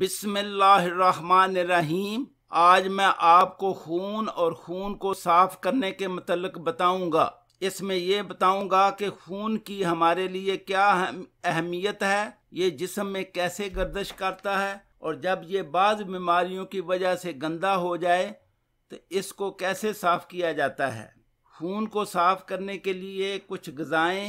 रहीम आज मैं आपको खून और खून को साफ करने के मतलब बताऊंगा इसमें यह बताऊंगा कि खून की हमारे लिए क्या अहमियत है ये जिसम में कैसे गर्दश करता है और जब ये बाद बीमारियों की वजह से गंदा हो जाए तो इसको कैसे साफ किया जाता है खून को साफ करने के लिए कुछ गज़ाएँ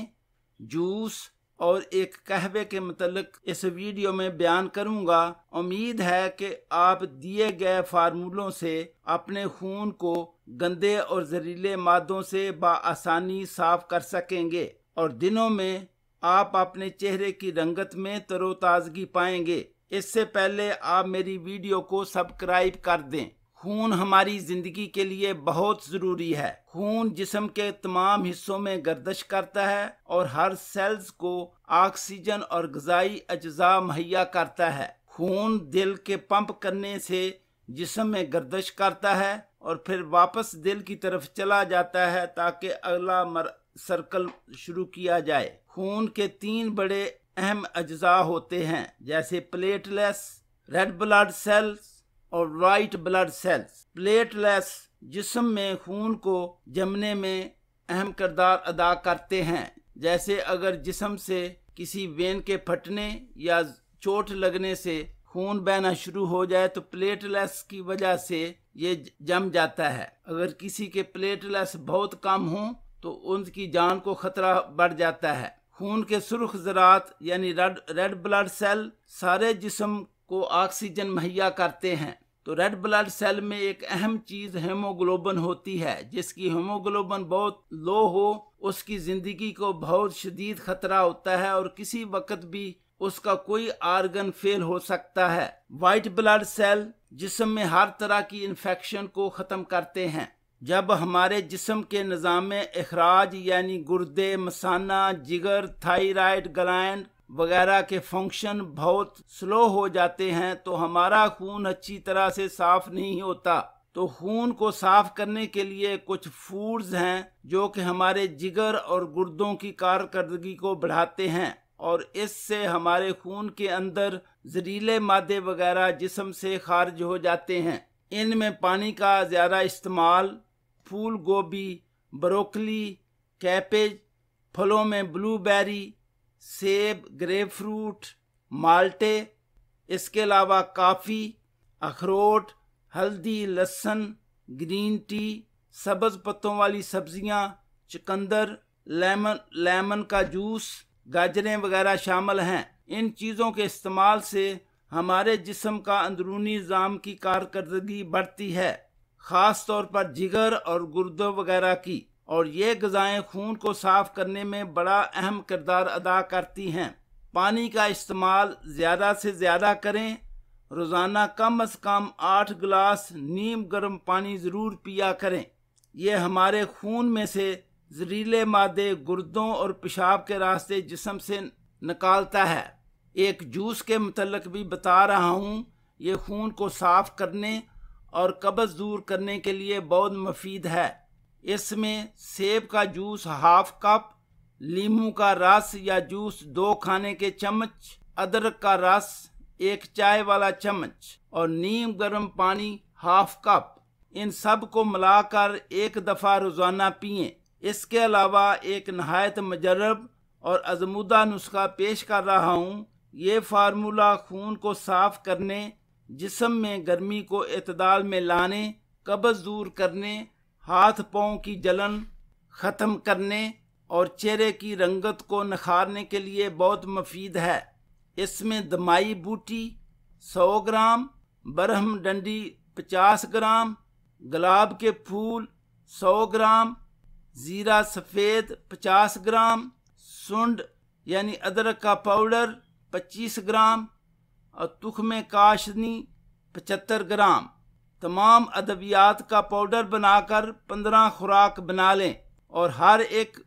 जूस और एक कहवे के मतलब इस वीडियो में बयान करूंगा उम्मीद है कि आप दिए गए फार्मूलों से अपने खून को गंदे और जहरीले मादों से बासानी साफ कर सकेंगे और दिनों में आप अपने चेहरे की रंगत में तरोताजगी पाएंगे इससे पहले आप मेरी वीडियो को सब्सक्राइब कर दें खून हमारी ज़िंदगी के लिए बहुत ज़रूरी है खून जिसम के तमाम हिस्सों में गर्दश करता है और हर सेल्स को ऑक्सीजन और गजाई अज्जा मुहैया करता है खून दिल के पंप करने से जिसम में गर्दश करता है और फिर वापस दिल की तरफ चला जाता है ताकि अगला मर सर्कल शुरू किया जाए खून के तीन बड़े अहम अज्जा होते हैं जैसे प्लेटलेस रेड ब्लड सेल्स और वाइट ब्लड सेल्स प्लेटलेस जिसम में खून को जमने में अहम किरदार अदा करते हैं जैसे अगर जिसम से किसी वेन के फटने या चोट लगने से खून बहना शुरू हो जाए तो प्लेटलेस की वजह से ये जम जाता है अगर किसी के प्लेटलेस बहुत कम हो तो उनकी जान को खतरा बढ़ जाता है खून के सुर्ख ज़रात यानी रेड रेड ब्लड सेल सारे जिसम को ऑक्सीजन मुहैया करते हैं तो रेड ब्लड सेल में एक अहम चीज हेमोग्लोबन होती है जिसकी हेमोग्लोबन बहुत लो हो उसकी जिंदगी को बहुत शदीद खतरा होता है और किसी वक्त भी उसका कोई आर्गन फेल हो सकता है वाइट ब्लड सेल जिसम में हर तरह की इन्फेक्शन को ख़त्म करते हैं जब हमारे जिसम के निज़ाम अखराज यानी गुर्दे मसाना जिगर थायराइड ग्लैंड वगैरह के फंक्शन बहुत स्लो हो जाते हैं तो हमारा खून अच्छी तरह से साफ नहीं होता तो खून को साफ करने के लिए कुछ फूड्स हैं जो कि हमारे जिगर और गुर्दों की कारकर्दगी को बढ़ाते हैं और इससे हमारे खून के अंदर जहरीले मादे वगैरह जिसम से खारिज हो जाते हैं इनमें पानी का ज़्यादा इस्तेमाल फूल गोभी ब्रोकली कैपेज फलों में ब्लूबेरी सेब ग्रेपफ्रूट फ्रूट माल्टे इसके अलावा काफ़ी अखरोट हल्दी लहसन ग्रीन टी सब्ज पत्तों वाली सब्जियां चकंदर लेमन लेमन का जूस गाजरें वगैरह शामिल हैं इन चीज़ों के इस्तेमाल से हमारे जिसम का अंदरूनी निज़ाम की कारकर्दगी बढ़ती है ख़ास तौर पर जिगर और गुर्दों वगैरह की और ये गज़ाएँ खून को साफ करने में बड़ा अहम किरदार अदा करती हैं पानी का इस्तेमाल ज़्यादा से ज़्यादा करें रोज़ाना कम अज़ कम आठ गिलास नीम गर्म पानी ज़रूर पिया करें ये हमारे खून में से जहरीले मादे गुर्दों और पेशाब के रास्ते जिसम से निकालता है एक जूस के मतलब भी बता रहा हूँ ये खून को साफ़ करने और कब्ज़ दूर करने के लिए बहुत मफीद है इसमें सेब का जूस हाफ कप लीमू का रस या जूस दो खाने के चम्मच अदरक का रस एक चाय वाला चम्मच और नीम गर्म पानी हाफ कप इन सब को मिलाकर एक दफ़ा रोज़ाना पिए इसके अलावा एक नहायत मजरब और आजमूदा नुस्खा पेश कर रहा हूँ ये फार्मूला खून को साफ करने जिसम में गर्मी को अतदाल में लाने कब्ज़ दूर करने हाथ पाँव की जलन ख़त्म करने और चेहरे की रंगत को नखारने के लिए बहुत मफीद है इसमें दमाई बूटी 100 ग्राम बरहम डंडी 50 ग्राम गुलाब के फूल 100 ग्राम ज़ीरा सफ़ेद 50 ग्राम सुंड यानी अदरक का पाउडर 25 ग्राम और तुख में काशनी 75 ग्राम तमाम अदबियात का पाउडर बनाकर पंद्रह खुराक बना लें और हर एक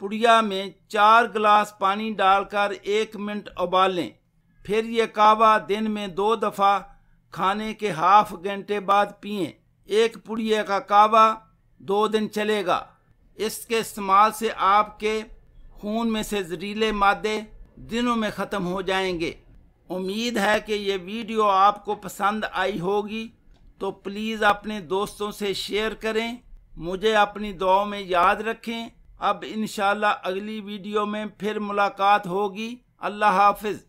पुड़िया में चार गिलास पानी डालकर एक मिनट उबालें फिर ये कावा दिन में दो दफ़ा खाने के हाफ घंटे बाद पिए एक पुड़िया का कावा दो दिन चलेगा इसके इस्तेमाल से आपके खून में से जहरीले मादे दिनों में ख़त्म हो जाएंगे उम्मीद है कि ये वीडियो आपको पसंद आई होगी तो प्लीज़ अपने दोस्तों से शेयर करें मुझे अपनी दुआओं में याद रखें अब इन अगली वीडियो में फिर मुलाकात होगी अल्लाह हाफिज़